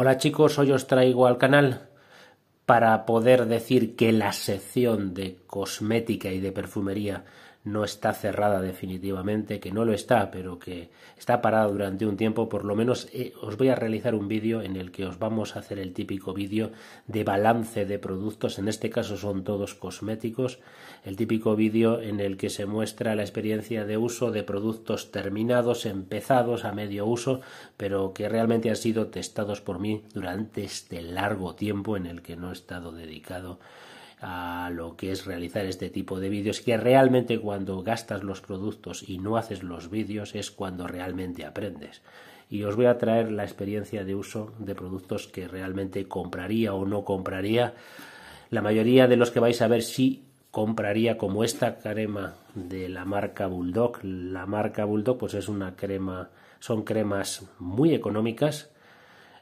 Hola chicos, hoy os traigo al canal para poder decir que la sección de cosmética y de perfumería no está cerrada definitivamente, que no lo está, pero que está parada durante un tiempo, por lo menos eh, os voy a realizar un vídeo en el que os vamos a hacer el típico vídeo de balance de productos, en este caso son todos cosméticos, el típico vídeo en el que se muestra la experiencia de uso de productos terminados, empezados a medio uso, pero que realmente han sido testados por mí durante este largo tiempo en el que no he estado dedicado a lo que es realizar este tipo de vídeos, que realmente cuando gastas los productos y no haces los vídeos es cuando realmente aprendes. Y os voy a traer la experiencia de uso de productos que realmente compraría o no compraría. La mayoría de los que vais a ver si compraría como esta crema de la marca Bulldog. La marca Bulldog pues es una crema, son cremas muy económicas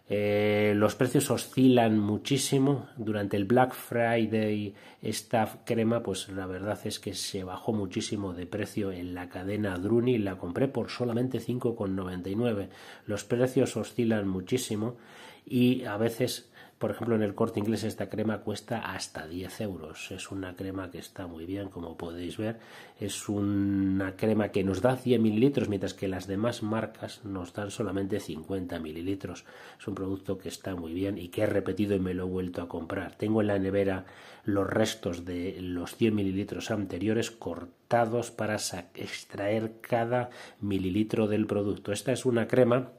eh, los precios oscilan muchísimo. Durante el Black Friday esta crema, pues la verdad es que se bajó muchísimo de precio en la cadena Druni. La compré por solamente 5,99. Los precios oscilan muchísimo y a veces por ejemplo, en el corte inglés esta crema cuesta hasta 10 euros. Es una crema que está muy bien, como podéis ver. Es una crema que nos da 100 mililitros, mientras que las demás marcas nos dan solamente 50 mililitros. Es un producto que está muy bien y que he repetido y me lo he vuelto a comprar. Tengo en la nevera los restos de los 100 mililitros anteriores cortados para extraer cada mililitro del producto. Esta es una crema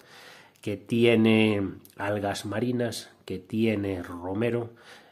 que tiene algas marinas, que tiene romero,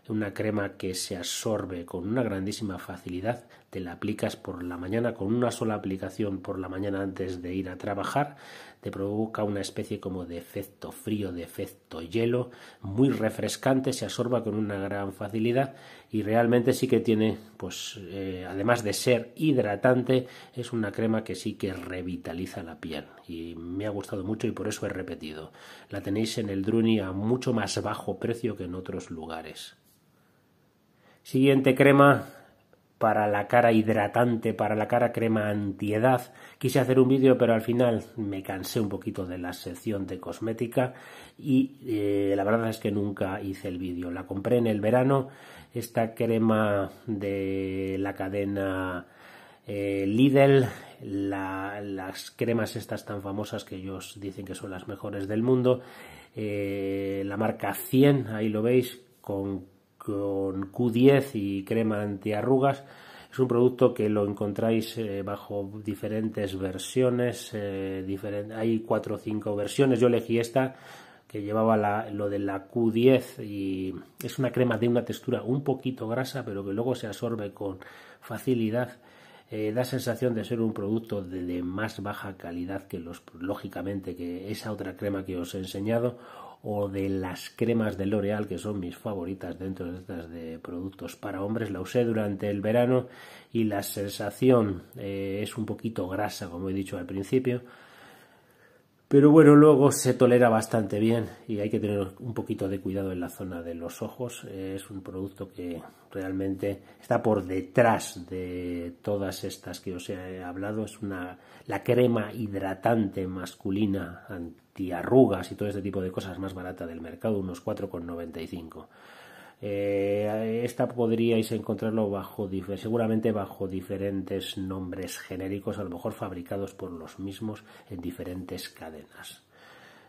una crema que se absorbe con una grandísima facilidad, te la aplicas por la mañana con una sola aplicación por la mañana antes de ir a trabajar, te provoca una especie como de efecto frío, de efecto hielo, muy refrescante, se absorba con una gran facilidad y realmente sí que tiene, pues eh, además de ser hidratante, es una crema que sí que revitaliza la piel y me ha gustado mucho y por eso he repetido. La tenéis en el Druni a mucho más bajo precio que en otros lugares. Siguiente crema para la cara hidratante, para la cara crema antiedad. Quise hacer un vídeo, pero al final me cansé un poquito de la sección de cosmética y eh, la verdad es que nunca hice el vídeo. La compré en el verano, esta crema de la cadena eh, Lidl, las cremas estas tan famosas que ellos dicen que son las mejores del mundo, eh, la marca 100, ahí lo veis, con con Q10 y crema antiarrugas. Es un producto que lo encontráis eh, bajo diferentes versiones. Eh, hay cuatro o cinco versiones. Yo elegí esta que llevaba la, lo de la Q10 y es una crema de una textura un poquito grasa, pero que luego se absorbe con facilidad. Eh, da sensación de ser un producto de, de más baja calidad que los, lógicamente, que esa otra crema que os he enseñado o de las cremas de L'Oreal, que son mis favoritas dentro de estas de productos para hombres. La usé durante el verano y la sensación eh, es un poquito grasa, como he dicho al principio, pero bueno, luego se tolera bastante bien y hay que tener un poquito de cuidado en la zona de los ojos. Eh, es un producto que realmente está por detrás de todas estas que os he hablado. Es una, la crema hidratante masculina antiarrugas y todo este tipo de cosas más barata del mercado, unos 4,95. Eh, esta podríais encontrarlo bajo seguramente bajo diferentes nombres genéricos, a lo mejor fabricados por los mismos en diferentes cadenas.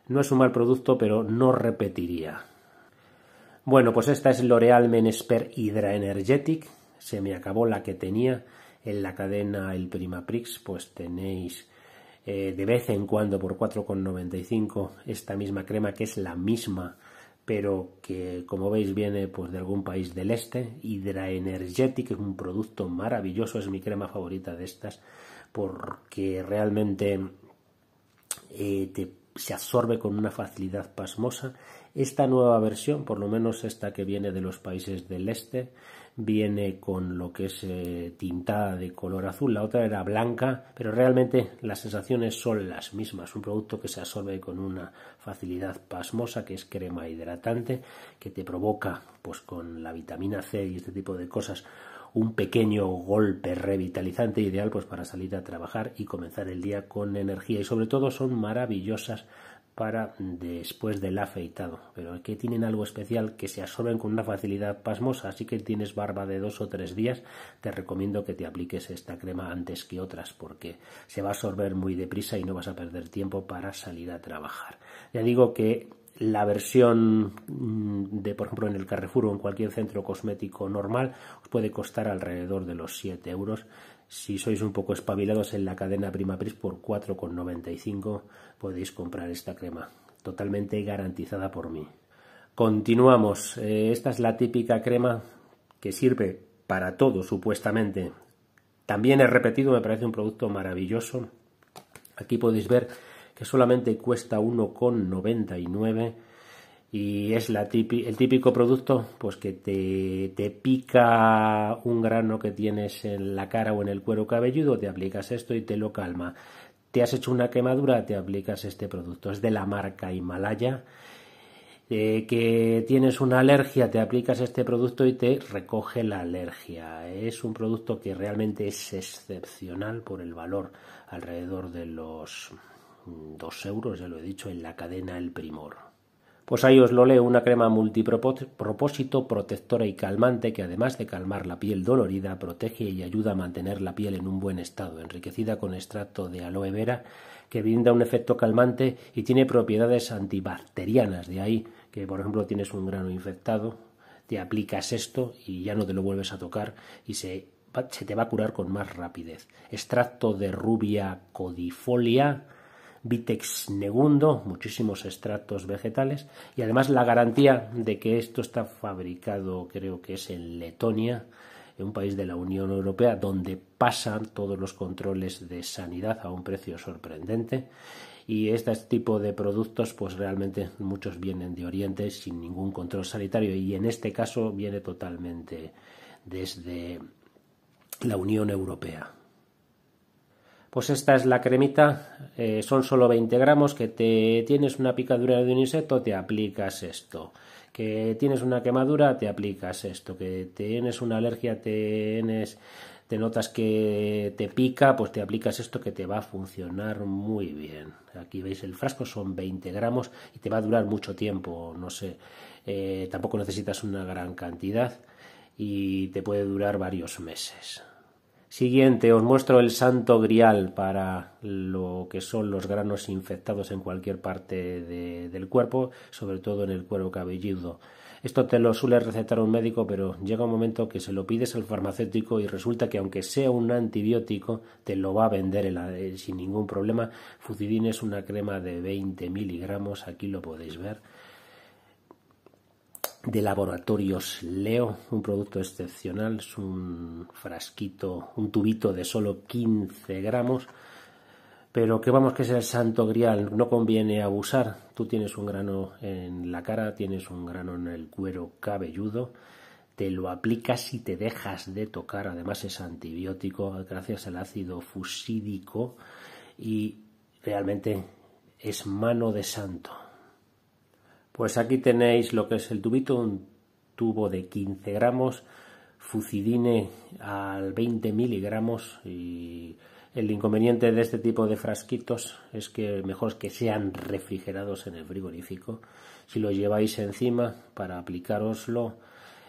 No es un mal producto, pero no repetiría. Bueno, pues esta es L'Oreal Menesper Hydra Energetic. Se me acabó la que tenía en la cadena El Primaprix, pues tenéis eh, de vez en cuando por 4,95 esta misma crema que es la misma pero que como veis viene pues, de algún país del este, Hydra Energetic es un producto maravilloso, es mi crema favorita de estas porque realmente eh, se absorbe con una facilidad pasmosa. Esta nueva versión, por lo menos esta que viene de los países del este, viene con lo que es eh, tintada de color azul, la otra era blanca, pero realmente las sensaciones son las mismas, un producto que se absorbe con una facilidad pasmosa, que es crema hidratante, que te provoca pues con la vitamina C y este tipo de cosas un pequeño golpe revitalizante ideal pues para salir a trabajar y comenzar el día con energía y sobre todo son maravillosas para después del afeitado, pero que tienen algo especial que se absorben con una facilidad pasmosa, así que tienes barba de dos o tres días, te recomiendo que te apliques esta crema antes que otras, porque se va a absorber muy deprisa y no vas a perder tiempo para salir a trabajar. Ya digo que la versión mm, de, por ejemplo, en el Carrefour o en cualquier centro cosmético normal, puede costar alrededor de los 7 euros si sois un poco espabilados en la cadena Primapris por 4,95 podéis comprar esta crema, totalmente garantizada por mí. Continuamos, eh, esta es la típica crema que sirve para todo supuestamente. También he repetido, me parece un producto maravilloso. Aquí podéis ver que solamente cuesta 1,99 y es el típico producto pues que te, pica un grano que tienes en la cara o en el cuero cabelludo, te aplicas esto y te lo calma. Te has hecho una quemadura, te aplicas este producto. Es de la marca Himalaya. Eh, que tienes una alergia, te aplicas este producto y te recoge la alergia. Es un producto que realmente es excepcional por el valor alrededor de los 2 mm, euros, ya lo he dicho, en la cadena El Primor. Pues ahí os lo leo, una crema multipropósito, protectora y calmante que además de calmar la piel dolorida, protege y ayuda a mantener la piel en un buen estado, enriquecida con extracto de aloe vera que brinda un efecto calmante y tiene propiedades antibacterianas, de ahí que por ejemplo tienes un grano infectado, te aplicas esto y ya no te lo vuelves a tocar y se, se te va a curar con más rapidez. Extracto de rubia codifolia, Vitex Negundo, muchísimos extractos vegetales y además la garantía de que esto está fabricado, creo que es en Letonia, en un país de la Unión Europea donde pasan todos los controles de sanidad a un precio sorprendente y este tipo de productos pues realmente muchos vienen de Oriente sin ningún control sanitario y en este caso viene totalmente desde la Unión Europea. Pues esta es la cremita, eh, son solo 20 gramos, que te tienes una picadura de un insecto, te aplicas esto. Que tienes una quemadura, te aplicas esto. Que tienes una alergia, tienes, te notas que te pica, pues te aplicas esto que te va a funcionar muy bien. Aquí veis el frasco, son 20 gramos y te va a durar mucho tiempo, no sé. Eh, tampoco necesitas una gran cantidad y te puede durar varios meses. Siguiente, os muestro el santo grial para lo que son los granos infectados en cualquier parte del cuerpo, sobre todo en el cuero cabelludo. Esto te lo suele recetar un médico, pero llega un momento que se lo pides al farmacéutico y resulta que aunque sea un antibiótico, te lo va a vender eh, sin ningún problema. Fucidin es una crema de 20 miligramos, aquí lo podéis ver de Laboratorios Leo, un producto excepcional, es un frasquito, un tubito de solo 15 gramos, pero que vamos que es el santo grial, no conviene abusar, tú tienes un grano en la cara, tienes un grano en el cuero cabelludo, te lo aplicas y te dejas de tocar, además es antibiótico gracias al ácido fusídico y realmente es mano de santo pues aquí tenéis lo que es el tubito, un tubo de 15 gramos, fucidine al 20 miligramos y el inconveniente de este tipo de frasquitos es que mejor que sean refrigerados en el frigorífico. Si lo lleváis encima para aplicároslo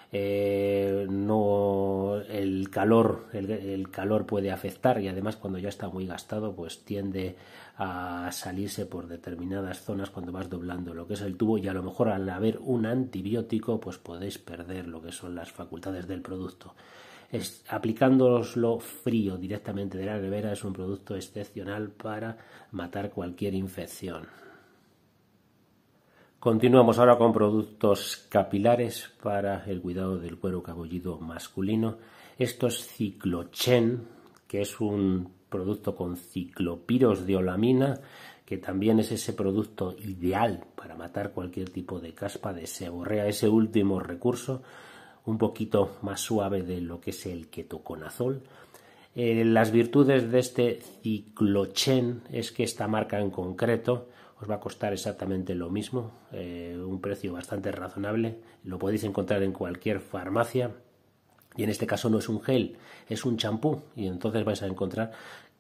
eh, no el calor el, calor puede afectar y además cuando ya está muy gastado pues tiende a salirse por determinadas zonas cuando vas doblando lo que es el tubo y a lo mejor al haber un antibiótico pues podéis perder lo que son las facultades del producto aplicándoslo frío directamente de la nevera es un producto excepcional para matar cualquier infección Continuamos ahora con productos capilares para el cuidado del cuero cabelludo masculino. Esto es Ciclochen, que es un producto con ciclopiros de olamina, que también es ese producto ideal para matar cualquier tipo de caspa de seborrea, ese último recurso, un poquito más suave de lo que es el ketoconazol. Eh, las virtudes de este ciclochen es que esta marca en concreto os va a costar exactamente lo mismo, eh, un precio bastante razonable, lo podéis encontrar en cualquier farmacia y en este caso no es un gel, es un champú y entonces vais a encontrar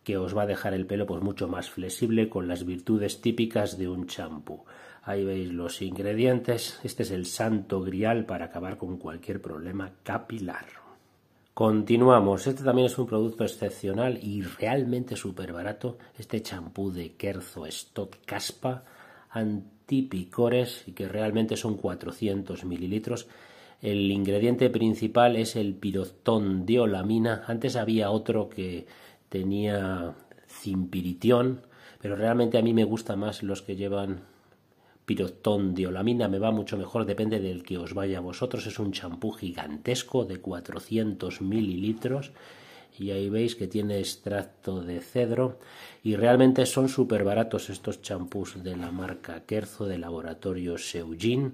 que os va a dejar el pelo pues mucho más flexible con las virtudes típicas de un champú. Ahí veis los ingredientes, este es el santo grial para acabar con cualquier problema capilar. Continuamos. Este también es un producto excepcional y realmente súper barato. Este champú de Kerzo Stop Caspa Antipicores y que realmente son 400 mililitros. El ingrediente principal es el piroctón diolamina. Antes había otro que tenía zimpiritión, pero realmente a mí me gustan más los que llevan Pirotón La mina me va mucho mejor, depende del que os vaya a vosotros. Es un champú gigantesco de 400 mililitros y ahí veis que tiene extracto de cedro y realmente son súper baratos estos champús de la marca Kerzo de laboratorio Seugin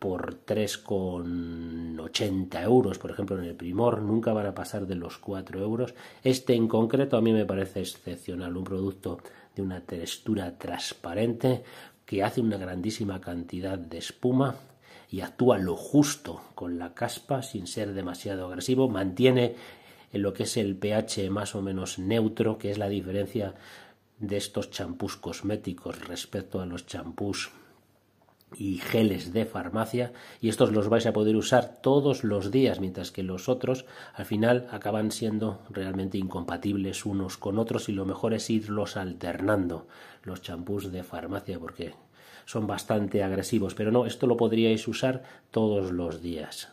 por 3,80 euros, por ejemplo, en el Primor, nunca van a pasar de los 4 euros. Este en concreto a mí me parece excepcional, un producto de una textura transparente, que hace una grandísima cantidad de espuma y actúa lo justo con la caspa sin ser demasiado agresivo, mantiene en lo que es el pH más o menos neutro, que es la diferencia de estos champús cosméticos respecto a los champús y geles de farmacia y estos los vais a poder usar todos los días mientras que los otros al final acaban siendo realmente incompatibles unos con otros y lo mejor es irlos alternando los champús de farmacia porque son bastante agresivos pero no esto lo podríais usar todos los días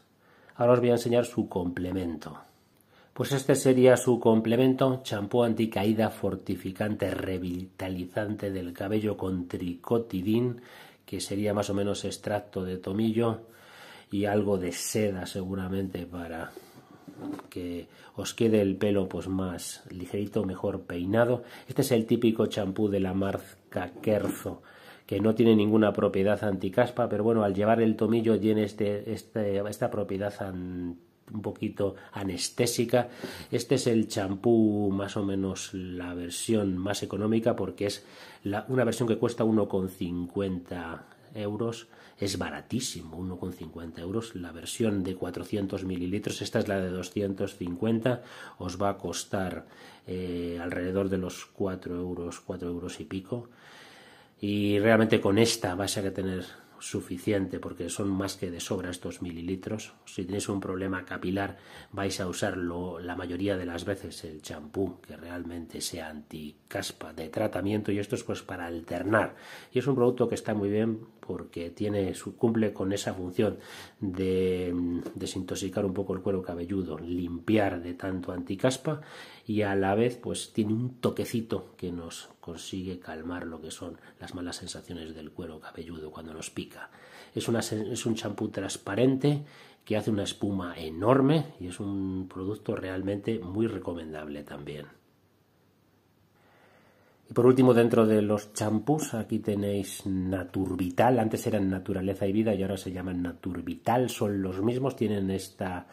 ahora os voy a enseñar su complemento pues este sería su complemento, champú anticaída fortificante revitalizante del cabello con tricotidín que sería más o menos extracto de tomillo y algo de seda seguramente para que os quede el pelo pues más ligerito, mejor peinado. Este es el típico champú de la marca Kerzo que no tiene ninguna propiedad anticaspa, pero bueno, al llevar el tomillo tiene este, este esta propiedad anticaspa un poquito anestésica. Este es el champú, más o menos la versión más económica, porque es una versión que cuesta 1,50 euros. Es baratísimo, 1,50 euros. La versión de 400 mililitros, esta es la de 250, os va a costar eh, alrededor de los 4 euros, 4 euros y pico. Y realmente con esta vais a tener suficiente porque son más que de sobra estos mililitros. Si tenéis un problema capilar vais a usarlo la mayoría de las veces el champú que realmente sea anticaspa de tratamiento y esto es pues para alternar. Y es un producto que está muy bien porque tiene, su cumple con esa función de mm, desintoxicar un poco el cuero cabelludo, limpiar de tanto anticaspa y a la vez pues tiene un toquecito que nos consigue calmar lo que son las malas sensaciones del cuero cabelludo cuando nos pica. Es, es un champú transparente que hace una espuma enorme y es un producto realmente muy recomendable también. Y por último, dentro de los champús, aquí tenéis Naturvital. Antes eran Naturaleza y Vida y ahora se llaman Naturvital. Son los mismos, tienen esta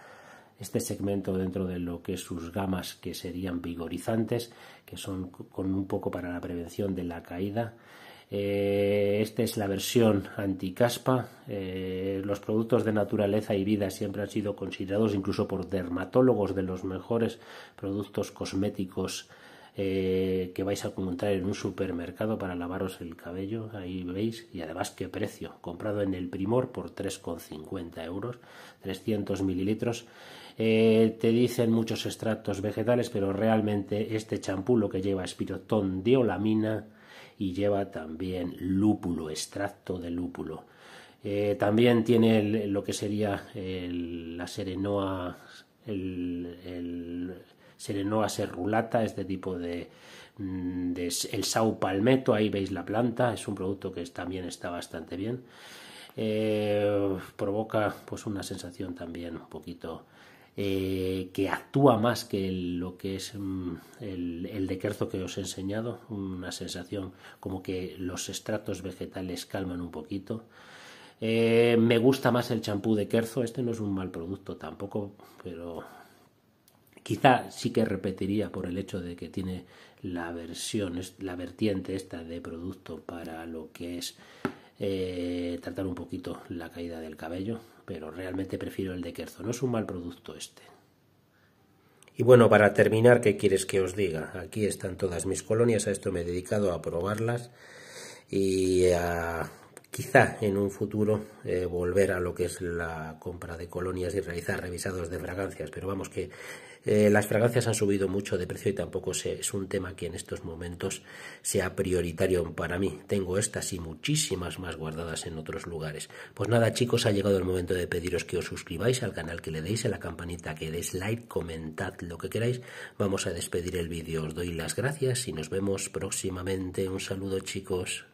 este segmento dentro de lo que sus gamas que serían vigorizantes, que son con un poco para la prevención de la caída. Eh, esta es la versión anticaspa. Eh, los productos de naturaleza y vida siempre han sido considerados incluso por dermatólogos de los mejores productos cosméticos eh, que vais a encontrar en un supermercado para lavaros el cabello, ahí veis, y además qué precio, comprado en el Primor por 3,50 euros, 300 mililitros. Eh, te dicen muchos extractos vegetales, pero realmente este champú lo que lleva es pirotón de y lleva también lúpulo, extracto de lúpulo. Eh, también tiene lo que sería la serenoa, el Serenoa serrulata, este tipo de, mm, el Sao palmeto ahí veis la planta, es un producto que también está bastante bien. Eh, provoca pues una sensación también un poquito eh, que actúa más que lo que es mm, el, de Kerzo que os he enseñado, una sensación como que los estratos vegetales calman un poquito. Eh, me gusta más el champú de Kerzo, este no es un mal producto tampoco, pero Quizá sí que repetiría por el hecho de que tiene la versión, la vertiente esta de producto para lo que es eh, tratar un poquito la caída del cabello, pero realmente prefiero el de Kerzo. No es un mal producto este. Y bueno, para terminar, ¿qué quieres que os diga? Aquí están todas mis colonias, a esto me he dedicado a probarlas y a quizá en un futuro eh, volver a lo que es la compra de colonias y realizar revisados de fragancias, pero vamos que eh, las fragancias han subido mucho de precio y tampoco es un tema que en estos momentos sea prioritario para mí. Tengo estas y muchísimas más guardadas en otros lugares. Pues nada chicos, ha llegado el momento de pediros que os suscribáis al canal, que le deis a la campanita, que deis like, comentad lo que queráis. Vamos a despedir el vídeo, os doy las gracias y nos vemos próximamente. Un saludo chicos.